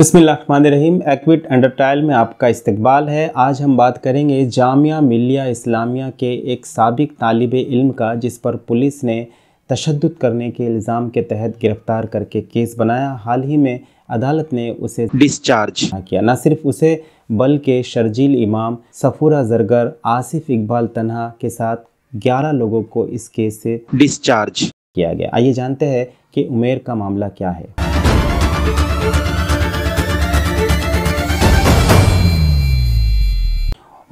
बसमीम equity under trial में आपका इस्तबाल है आज हम बात करेंगे जामिया मिलिया इस्लामिया के एक सबक तालब इल्म का जिस पर पुलिस ने तशद करने के इल्ज़ाम के तहत गिरफ़्तार करके केस बनाया हाल ही में अदालत ने उसे डिस्चार्ज किया न सिर्फ उसे बल्कि शर्जील इमाम सफ़ूरा जरगर आसिफ इकबाल तन्हा के साथ ग्यारह लोगों को इस केस से डिस्चार्ज किया गया आइए जानते हैं कि उमेर का मामला क्या है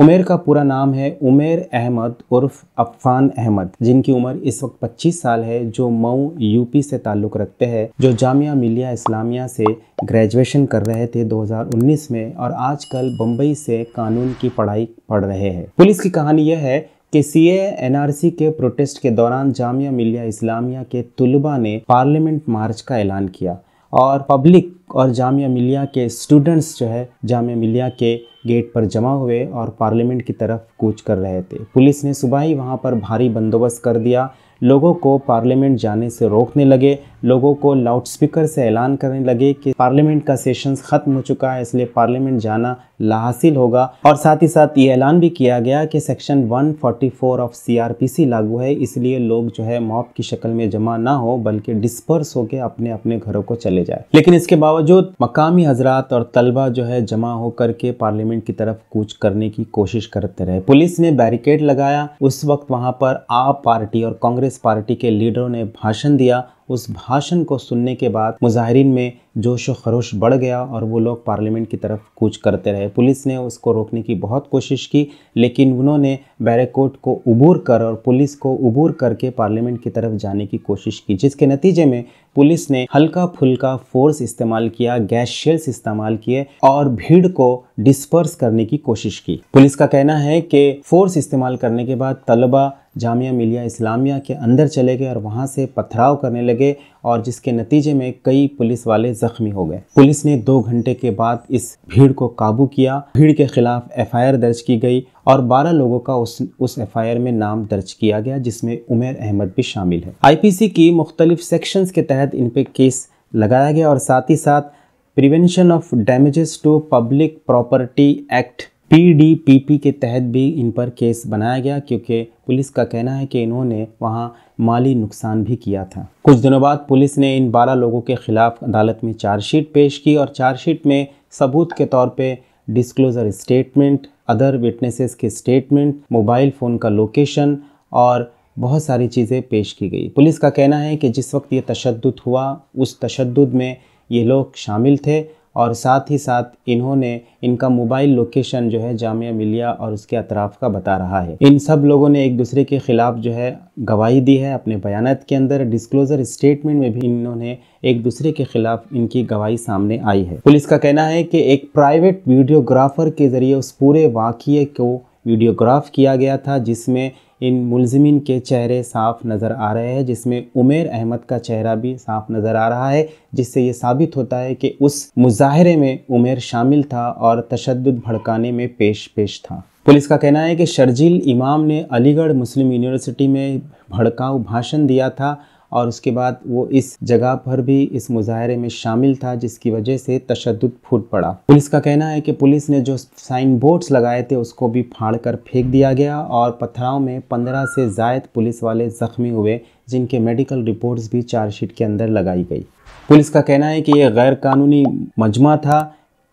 उमेर का पूरा नाम है उमेर अहमद उर्फ अफान अहमद जिनकी उम्र इस वक्त 25 साल है जो मऊ यूपी से ताल्लुक़ रखते हैं जो जामिया मिलिया इस्लामिया से ग्रेजुएशन कर रहे थे 2019 में और आजकल बम्बई से कानून की पढ़ाई पढ़ रहे हैं पुलिस की कहानी यह है कि सी एनआरसी के प्रोटेस्ट के दौरान जामिया मिलिया इस्लामिया के तुलबा ने पार्लियामेंट मार्च का ऐलान किया और पब्लिक और जामिया मिलिया के स्टूडेंट्स जो है जामिया मिलिया के गेट पर जमा हुए और पार्लियामेंट की तरफ कूच कर रहे थे पुलिस ने सुबह ही वहां पर भारी बंदोबस्त कर दिया लोगों को पार्लियामेंट जाने से रोकने लगे लोगों को लाउड स्पीकर से ऐलान करने लगे कि पार्लियामेंट का सेशन ख़त्म हो चुका है इसलिए पार्लियामेंट जाना लाहासिल होगा और साथ ही साथ ये ऐलान भी किया गया कि सेक्शन 144 ऑफ सीआरपीसी लागू है इसलिए लोग जो है मॉब की शक्ल में जमा ना हो बल्कि डिस्पर्स होकर अपने अपने घरों को चले जाए लेकिन इसके बावजूद मकामी हजरात और तलबा जो है जमा होकर के पार्लियामेंट की तरफ कूच करने की कोशिश करते रहे पुलिस ने बैरिकेड लगाया उस वक्त वहां पर आप पार्टी और कांग्रेस पार्टी के लीडरों ने भाषण दिया उस भाषण को सुनने के बाद मुजाहरीन में जोश व खरोश बढ़ गया और वो लोग पार्लियामेंट की तरफ कूच करते रहे पुलिस ने उसको रोकने की बहुत कोशिश की लेकिन उन्होंने बैरेकोट को उबूर कर और पुलिस को उबूर करके पार्लियामेंट की तरफ जाने की कोशिश की जिसके नतीजे में पुलिस ने हल्का फुल्का फोर्स इस्तेमाल किया गैस शेल्स इस्तेमाल किए और भीड़ को डिस्पर्स करने की कोशिश की पुलिस का कहना है कि फोर्स इस्तेमाल करने के बाद तलबा जामिया मिलिया इस्लामिया के अंदर चले गए और वहाँ से पथराव करने लगे और जिसके नतीजे में कई पुलिस वाले जख्मी हो गए पुलिस ने दो घंटे के बाद इस भीड़ को काबू किया भीड़ के खिलाफ एफ दर्ज की गई और 12 लोगों का उस उस एफ में नाम दर्ज किया गया जिसमें उमेर अहमद भी शामिल है आईपीसी की मुख्तलिफ सेक्शंस के तहत इन पे केस लगाया गया और साथ ही साथ prevention of damages to public property act PDPP के तहत भी इन पर केस बनाया गया क्योंकि पुलिस का कहना है कि इन्होंने वहाँ माली नुकसान भी किया था कुछ दिनों बाद पुलिस ने इन बारह लोगों के खिलाफ अदालत में चार्जशीट पेश की और चार्जशीट में सबूत के तौर पर डिस्क्लोज़र स्टेटमेंट अदर विटनेसेस के स्टेटमेंट मोबाइल फ़ोन का लोकेशन और बहुत सारी चीज़ें पेश की गई पुलिस का कहना है कि जिस वक्त ये तशद हुआ उस तशद में ये लोग शामिल थे और साथ ही साथ इन्होंने इनका मोबाइल लोकेशन जो है जामिया मिलिया और उसके अतराफ़ का बता रहा है इन सब लोगों ने एक दूसरे के ख़िलाफ़ जो है गवाही दी है अपने बयान के अंदर डिस्क्लोज़र स्टेटमेंट में भी इन्होंने एक दूसरे के खिलाफ इनकी गवाही सामने आई है पुलिस का कहना है कि एक प्राइवेट वीडियोग्राफर के ज़रिए उस पूरे वाक़े को वीडियोग्राफ किया गया था जिसमें इन मुलजमिन के चेहरे साफ नज़र आ रहे हैं जिसमें उमेर अहमद का चेहरा भी साफ नज़र आ रहा है जिससे ये साबित होता है कि उस मुजाहरे में उमेर शामिल था और तशद भड़काने में पेश पेश था पुलिस का कहना है कि शर्जील इमाम ने अलीगढ़ मुस्लिम यूनिवर्सिटी में भड़काऊ भाषण दिया था और उसके बाद वो इस जगह पर भी इस मुजाहरे में शामिल था जिसकी वजह से तशद फूट पड़ा पुलिस का कहना है कि पुलिस ने जो साइन बोर्ड्स लगाए थे उसको भी फाड़ कर फेंक दिया गया और पथराव में पंद्रह से जायद पुलिस वाले जख्मी हुए जिनके मेडिकल रिपोर्ट्स भी चार्जशीट के अंदर लगाई गई पुलिस का कहना है कि यह गैर कानूनी मजमा था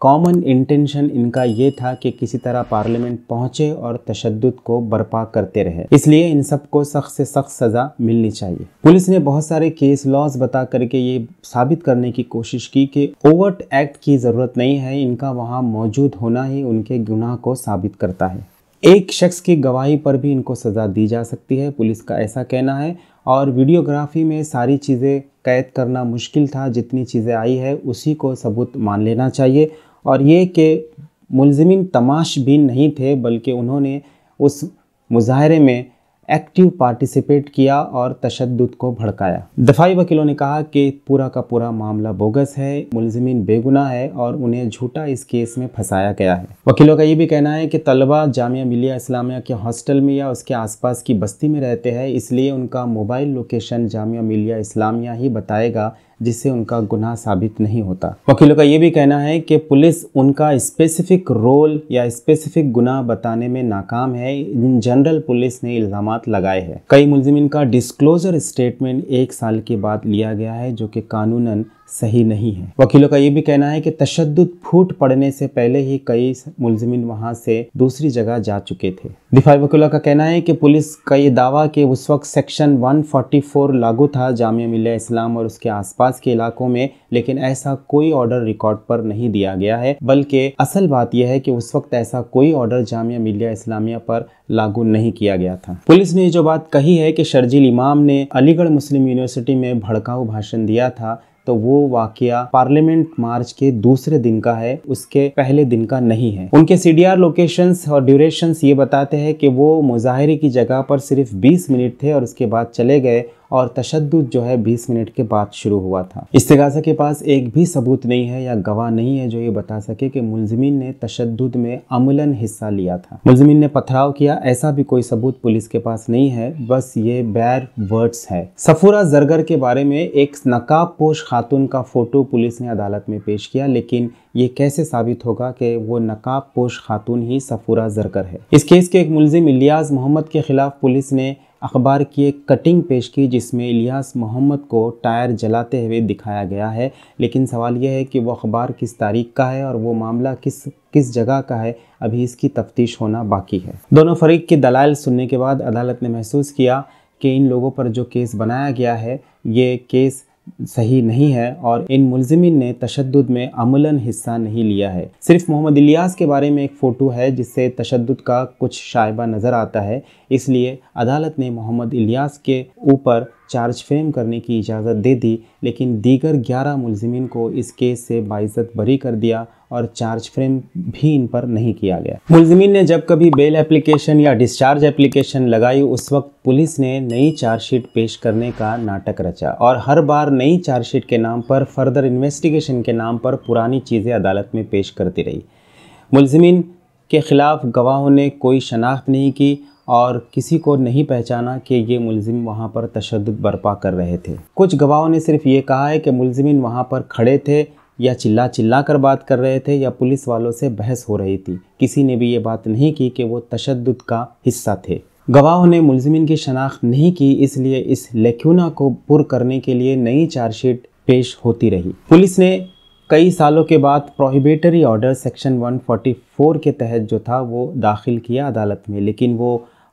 कॉमन इंटेंशन इनका ये था कि किसी तरह पार्लियामेंट पहुंचे और तशद को बर्पा करते रहे इसलिए इन सबको सख्त से सख्त सज़ा मिलनी चाहिए पुलिस ने बहुत सारे केस लॉज बता करके ये साबित करने की कोशिश की कि ओवर्ट एक्ट की ज़रूरत नहीं है इनका वहाँ मौजूद होना ही उनके गुनाह को साबित करता है एक शख्स की गवाही पर भी इनको सज़ा दी जा सकती है पुलिस का ऐसा कहना है और वीडियोग्राफी में सारी चीज़ें कैद करना मुश्किल था जितनी चीज़ें आई है उसी को सबूत मान लेना चाहिए और ये कि मुलजमिन तमाश भी नहीं थे बल्कि उन्होंने उस मुजाहरे में एक्टिव पार्टिसिपेट किया और तशद को भड़काया दफाई वकीलों ने कहा कि पूरा का पूरा मामला बोगस है मुलजमिन बेगुना है और उन्हें झूठा इस केस में फंसाया गया है वकीलों का ये भी कहना है कि तलबा जामिया मिलिया इस्लामिया के हॉस्टल में या उसके आसपास की बस्ती में रहते हैं इसलिए उनका मोबाइल लोकेशन जामिया मिलिया इस्लामिया ही बताएगा जिससे उनका गुनाह साबित नहीं होता वकीलों का ये भी कहना है कि पुलिस उनका स्पेसिफिक रोल या स्पेसिफिक गुनाह बताने में नाकाम है इन जनरल पुलिस ने इल्ज़ाम लगाए हैं कई मुलजिमिन का डिस्क्लोजर स्टेटमेंट एक साल के बाद लिया गया है जो कि कानूनन सही नहीं है वकीलों का ये भी कहना है कि तशद फूट पड़ने से पहले ही कई मुलजमिन वहां से दूसरी जगह जा चुके थे दिफाई वकीलों का कहना है कि पुलिस का ये दावा कि उस वक्त सेक्शन 144 लागू था जामिया मिल्ला इस्लाम और उसके आसपास के इलाकों में लेकिन ऐसा कोई ऑर्डर रिकॉर्ड पर नहीं दिया गया है बल्कि असल बात यह है कि उस वक्त ऐसा कोई ऑर्डर जामिया मिल्ला इस्लामिया पर लागू नहीं किया गया था पुलिस ने जो बात कही है कि शर्जील इमाम ने अलीगढ़ मुस्लिम यूनिवर्सिटी में भड़काऊ भाषण दिया था तो वो वाक्य पार्लियामेंट मार्च के दूसरे दिन का है उसके पहले दिन का नहीं है उनके सीडीआर लोकेशंस और ड्यूरेशंस ये बताते हैं कि वो मुजाहरे की जगह पर सिर्फ 20 मिनट थे और उसके बाद चले गए और तशद जो है बीस मिनट के बाद शुरू हुआ था इस्तगासा के पास एक भी सबूत नहीं है या गवाह नहीं है जो ये बता सके कि मुलजमिन ने तशद में अमलन हिस्सा लिया था मुलजमिन ने पथराव किया ऐसा भी कोई सबूत पुलिस के पास नहीं है बस ये बैर वर्ड्स है सफूरा जरगर के बारे में एक नकाब पोश खातून का फोटो पुलिस ने अदालत में पेश किया लेकिन ये कैसे साबित होगा कि वो नकाब पोश खातून ही सफूरा जरगर है इस केस के एक मुलजिम इलियाज मोहम्मद के खिलाफ पुलिस ने अखबार की एक कटिंग पेश की जिसमें इलियास मोहम्मद को टायर जलाते हुए दिखाया गया है लेकिन सवाल यह है कि वो अखबार किस तारीख का है और वो मामला किस किस जगह का है अभी इसकी तफ्तीश होना बाकी है दोनों फरीक के दलाल सुनने के बाद अदालत ने महसूस किया कि इन लोगों पर जो केस बनाया गया है ये केस सही नहीं है और इन मुलजमिन ने तशद में अमूला हिस्सा नहीं लिया है सिर्फ मोहम्मद इलियास के बारे में एक फ़ोटो है जिससे तशद का कुछ शायबा नज़र आता है इसलिए अदालत ने मोहम्मद इलियास के ऊपर चार्ज फ्रेम करने की इजाज़त दे दी लेकिन दीगर ग्यारह मुलजमिन को इस केस से बाइज़त बरी कर दिया और चार्ज फ्रेम भी इन पर नहीं किया गया मुलजमिन ने जब कभी बेल एप्लीकेशन या डिस्चार्ज एप्लीकेशन लगाई उस वक्त पुलिस ने नई चार्जशीट पेश करने का नाटक रचा और हर बार नई चार्जशीट के नाम पर फर्दर इन्वेस्टिगेशन के नाम पर पुरानी चीज़ें अदालत में पेश करती रही मुलजमिन के ख़िलाफ़ गवाहों ने कोई शनाख्त नहीं की और किसी को नहीं पहचाना कि ये मुलजिम वहाँ पर तशद बर्पा कर रहे थे कुछ गवाहों ने सिर्फ ये कहा है कि मुलजमिन वहाँ पर खड़े थे या चिल्ला चिल्ला कर बात कर रहे थे या पुलिस वालों से बहस हो रही थी किसी ने भी ये बात नहीं की कि वो तशद का हिस्सा थे गवाहों ने मुलजमिन की शनाख्त नहीं की इसलिए इस लेक्यूना को पुर करने के लिए नई चार्जशीट पेश होती रही पुलिस ने कई सालों के बाद प्रोहिबिटरी ऑर्डर सेक्शन 144 के तहत जो था वो दाखिल किया अदालत में लेकिन वो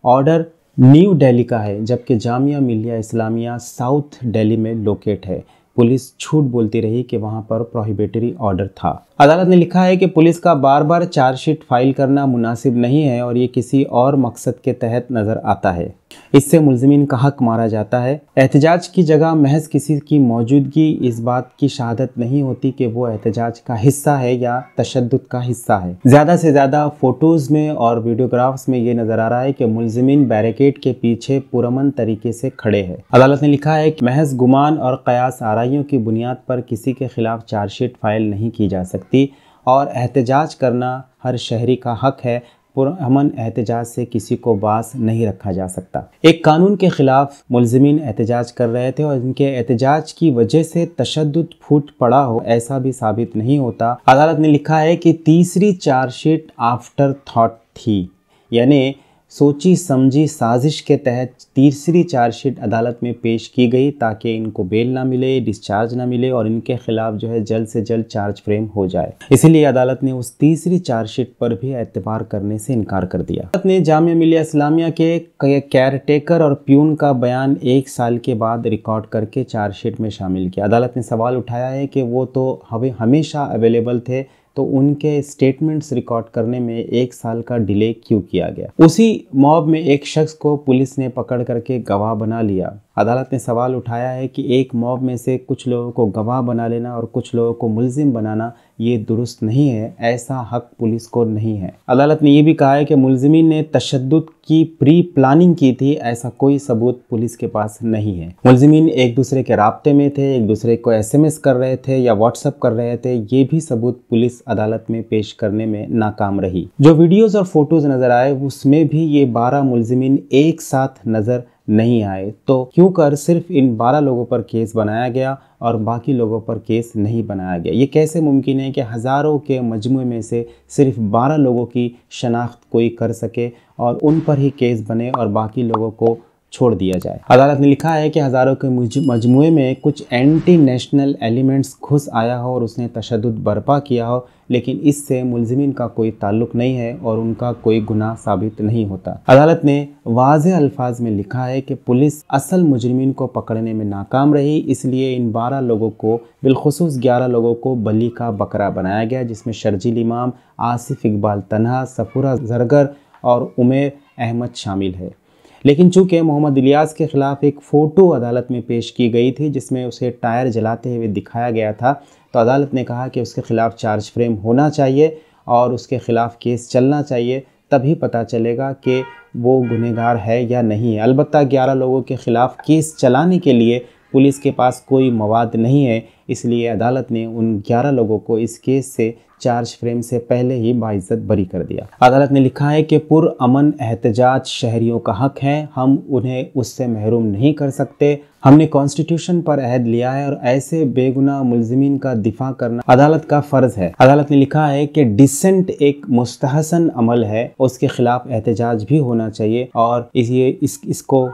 ऑर्डर न्यू दिल्ली का है जबकि जामिया मिलिया इस्लामिया साउथ दिल्ली में लोकेट है पुलिस छूट बोलती रही कि वहां पर प्रोहिबिटरी ऑर्डर था अदालत ने लिखा है कि पुलिस का बार बार चार्जशीट फाइल करना मुनासिब नहीं है और ये किसी और मकसद के तहत नज़र आता है इससे मुलजमिन का हक मारा जाता है एहतजाज की जगह महज किसी की मौजूदगी इस बात की शहादत नहीं होती कि वो एहतजाज का हिस्सा है या तशद का हिस्सा है ज़्यादा से ज़्यादा फ़ोटोज़ में और वीडियोग्राफ्स में ये नज़र आ रहा है कि मुलजमिन बैरिकेड के पीछे पुरमन तरीके से खड़े हैं अदालत ने लिखा है कि महज गुमान और कयास आरइयों की बुनियाद पर किसी के खिलाफ चार्जशीट फाइल नहीं की जा सकती और एहतजाज करना हर शहरी का हक है पुरमन एहतजाज से किसी को बास नहीं रखा जा सकता एक कानून के खिलाफ मुलजमिन एहतजाज कर रहे थे और इनके एहतजाज की वजह से तशद फूट पड़ा हो ऐसा भी साबित नहीं होता अदालत ने लिखा है कि तीसरी चार्जशीट आफ्टर थॉट थी यानी सोची समझी साजिश के तहत तीसरी चार्जशीट अदालत में पेश की गई ताकि इनको बेल ना मिले डिस्चार्ज ना मिले और इनके खिलाफ जो है जल्द से जल्द चार्ज फ्रेम हो जाए इसीलिए अदालत ने उस तीसरी चार्जशीट पर भी एतबार करने से इनकार कर दिया अदालत ने जामिया मिलिया इस्लामिया के टेकर और प्यून का बयान एक साल के बाद रिकॉर्ड करके चार्जशीट में शामिल किया अदालत ने सवाल उठाया है कि वो तो हमेशा अवेलेबल थे तो उनके स्टेटमेंट्स रिकॉर्ड करने में एक साल का डिले क्यों किया गया उसी मॉब में एक शख्स को पुलिस ने पकड़ करके गवाह बना लिया अदालत ने सवाल उठाया है कि एक मॉब में से कुछ लोगों को गवाह बना लेना और कुछ लोगों को मुलजिम बनाना ये दुरुस्त नहीं है ऐसा हक पुलिस को नहीं है अदालत ने यह भी कहा है कि मुलजमिन ने तशद की प्री प्लानिंग की थी ऐसा कोई सबूत पुलिस के पास नहीं है मुलजमिन एक दूसरे के रबते में थे एक दूसरे को एसएमएस कर रहे थे या व्हाट्सअप कर रहे थे ये भी सबूत पुलिस अदालत में पेश करने में नाकाम रही जो वीडियोज़ और फोटोज़ नज़र आए उसमें भी ये बारह मुलजमिन एक साथ नज़र नहीं आए तो क्यों कर सिर्फ इन 12 लोगों पर केस बनाया गया और बाकी लोगों पर केस नहीं बनाया गया ये कैसे मुमकिन है कि हज़ारों के मजमू में से सिर्फ 12 लोगों की शनाख्त कोई कर सके और उन पर ही केस बने और बाकी लोगों को छोड़ दिया जाए अदालत ने लिखा है कि हज़ारों के मजमुए में कुछ एंटी नेशनल एलिमेंट्स घुस आया हो और उसने तशद बर्पा किया हो लेकिन इससे मुलजमिन का कोई ताल्लुक नहीं है और उनका कोई गुनाह साबित नहीं होता अदालत ने वाज अल्फाज में लिखा है कि पुलिस असल मुजरमिन को पकड़ने में नाकाम रही इसलिए इन बारह लोगों को बिलखसूस ग्यारह लोगों को बली का बकरा बनाया गया जिसमें शर्जील इमाम आसिफ इकबाल तनहा सफूरा जरगर और उमेर अहमद शामिल है लेकिन चूंकि मोहम्मद इलियास के ख़िलाफ़ एक फ़ोटो अदालत में पेश की गई थी जिसमें उसे टायर जलाते हुए दिखाया गया था तो अदालत ने कहा कि उसके ख़िलाफ़ चार्ज फ्रेम होना चाहिए और उसके ख़िलाफ़ केस चलना चाहिए तभी पता चलेगा कि वो गुनहगार है या नहीं है अलबत् ग्यारह लोगों के ख़िलाफ़ केस चलाने के लिए पुलिस के पास कोई मवाद नहीं है इसलिए अदालत ने उन ग्यारह लोगों को इस केस से चार्ज फ्रेम से पहले ही बाइज्जत बरी कर दिया अदालत ने लिखा है कि अमन एहतजाज शहरियों का हक है हम उन्हें उससे महरूम नहीं कर सकते हमने कॉन्स्टिट्यूशन पर अहद लिया है और ऐसे बेगुना मुलजमीन का दिफा करना अदालत का फर्ज है अदालत ने लिखा है कि डिसेंट एक मुस्तहसन अमल है उसके खिलाफ एहतजाज भी होना चाहिए और इस, इस इसको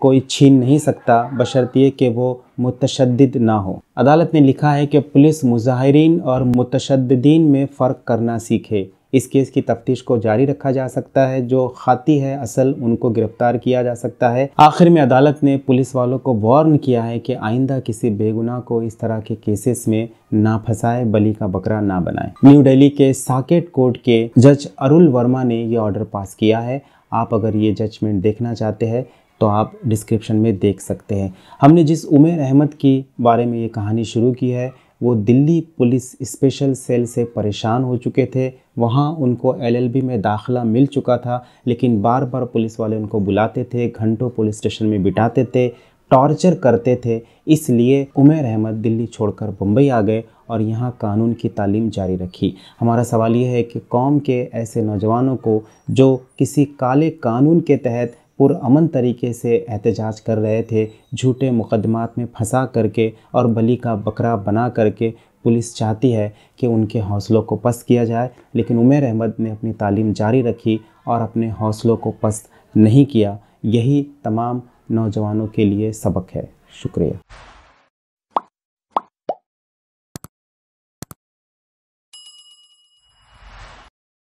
कोई छीन नहीं सकता बशर्ते कि वो मुतशद ना हो अदालत ने लिखा है कि पुलिस मुजाहरीन और मुतशद्दीन में फ़र्क करना सीखे इस केस की तफ्तीश को जारी रखा जा सकता है जो खाती है असल उनको गिरफ्तार किया जा सकता है आखिर में अदालत ने पुलिस वालों को वार्न किया है कि आइंदा किसी बेगुनाह को इस तरह के केसेस में ना फंसाए बलि का बकरा ना बनाए न्यू दिल्ली के साकेट कोर्ट के जज अरुल वर्मा ने यह ऑर्डर पास किया है आप अगर ये जजमेंट देखना चाहते हैं तो आप डिस्क्रिप्शन में देख सकते हैं हमने जिस उमेर अहमद के बारे में ये कहानी शुरू की है वो दिल्ली पुलिस स्पेशल सेल से परेशान हो चुके थे वहाँ उनको एलएलबी में दाखला मिल चुका था लेकिन बार बार पुलिस वाले उनको बुलाते थे घंटों पुलिस स्टेशन में बिठाते थे टॉर्चर करते थे इसलिए उमेर अहमद दिल्ली छोड़कर मुंबई आ गए और यहाँ कानून की तालीम जारी रखी हमारा सवाल यह है कि कौम के ऐसे नौजवानों को जो किसी काले कानून के तहत पुरअमन तरीके से एहतजाज कर रहे थे झूठे मुकदमात में फंसा करके और बली का बकरा बना करके पुलिस चाहती है कि उनके हौसलों को पस्त किया जाए लेकिन उमेर अहमद ने अपनी तालीम जारी रखी और अपने हौसलों को पस्त नहीं किया यही तमाम नौजवानों के लिए सबक है शुक्रिया